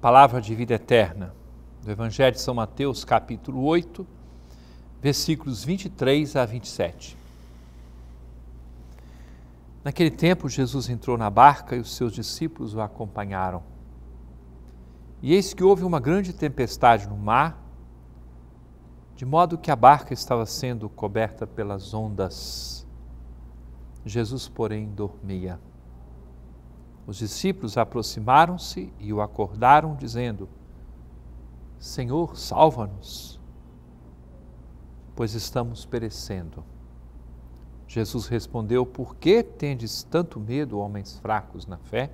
Palavra de vida eterna, do Evangelho de São Mateus, capítulo 8, versículos 23 a 27. Naquele tempo, Jesus entrou na barca e os seus discípulos o acompanharam. E eis que houve uma grande tempestade no mar, de modo que a barca estava sendo coberta pelas ondas. Jesus, porém, dormia. Os discípulos aproximaram-se e o acordaram, dizendo: Senhor, salva-nos, pois estamos perecendo. Jesus respondeu: Por que tendes tanto medo, homens fracos na fé?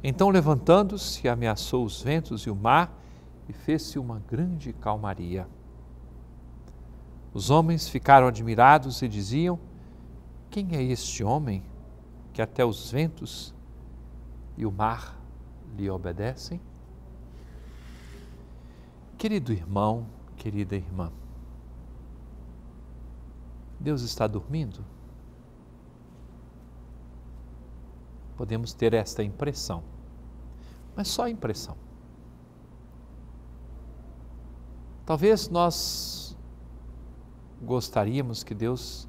Então, levantando-se, ameaçou os ventos e o mar e fez-se uma grande calmaria. Os homens ficaram admirados e diziam: Quem é este homem que até os ventos e o mar lhe obedecem? Querido irmão, querida irmã, Deus está dormindo? Podemos ter esta impressão, mas só impressão. Talvez nós gostaríamos que Deus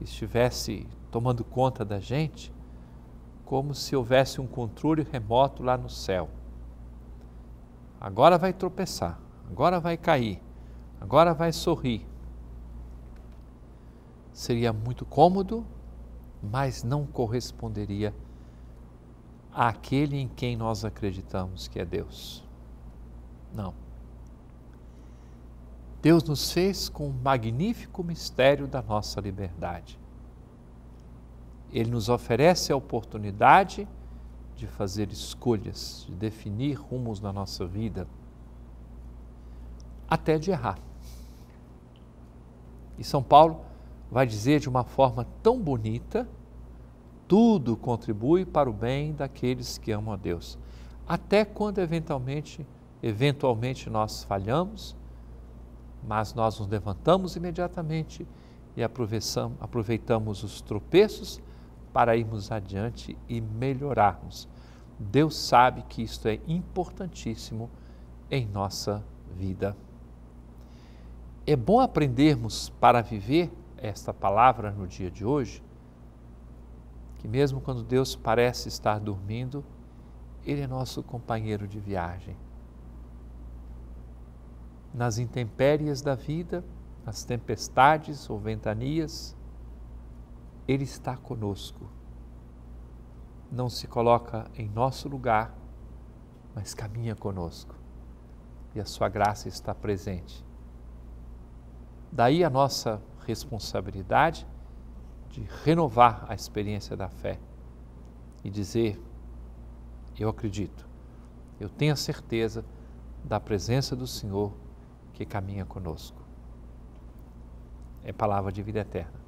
estivesse tomando conta da gente, como se houvesse um controle remoto lá no céu. Agora vai tropeçar, agora vai cair, agora vai sorrir. Seria muito cômodo, mas não corresponderia àquele em quem nós acreditamos que é Deus. Não. Deus nos fez com o magnífico mistério da nossa liberdade ele nos oferece a oportunidade de fazer escolhas, de definir rumos na nossa vida, até de errar. E São Paulo vai dizer de uma forma tão bonita: tudo contribui para o bem daqueles que amam a Deus, até quando eventualmente, eventualmente nós falhamos, mas nós nos levantamos imediatamente e aproveitamos os tropeços para irmos adiante e melhorarmos. Deus sabe que isto é importantíssimo em nossa vida. É bom aprendermos para viver esta palavra no dia de hoje, que mesmo quando Deus parece estar dormindo, Ele é nosso companheiro de viagem. Nas intempéries da vida, nas tempestades ou ventanias, ele está conosco. Não se coloca em nosso lugar, mas caminha conosco. E a sua graça está presente. Daí a nossa responsabilidade de renovar a experiência da fé e dizer: Eu acredito, eu tenho a certeza da presença do Senhor que caminha conosco. É palavra de vida eterna.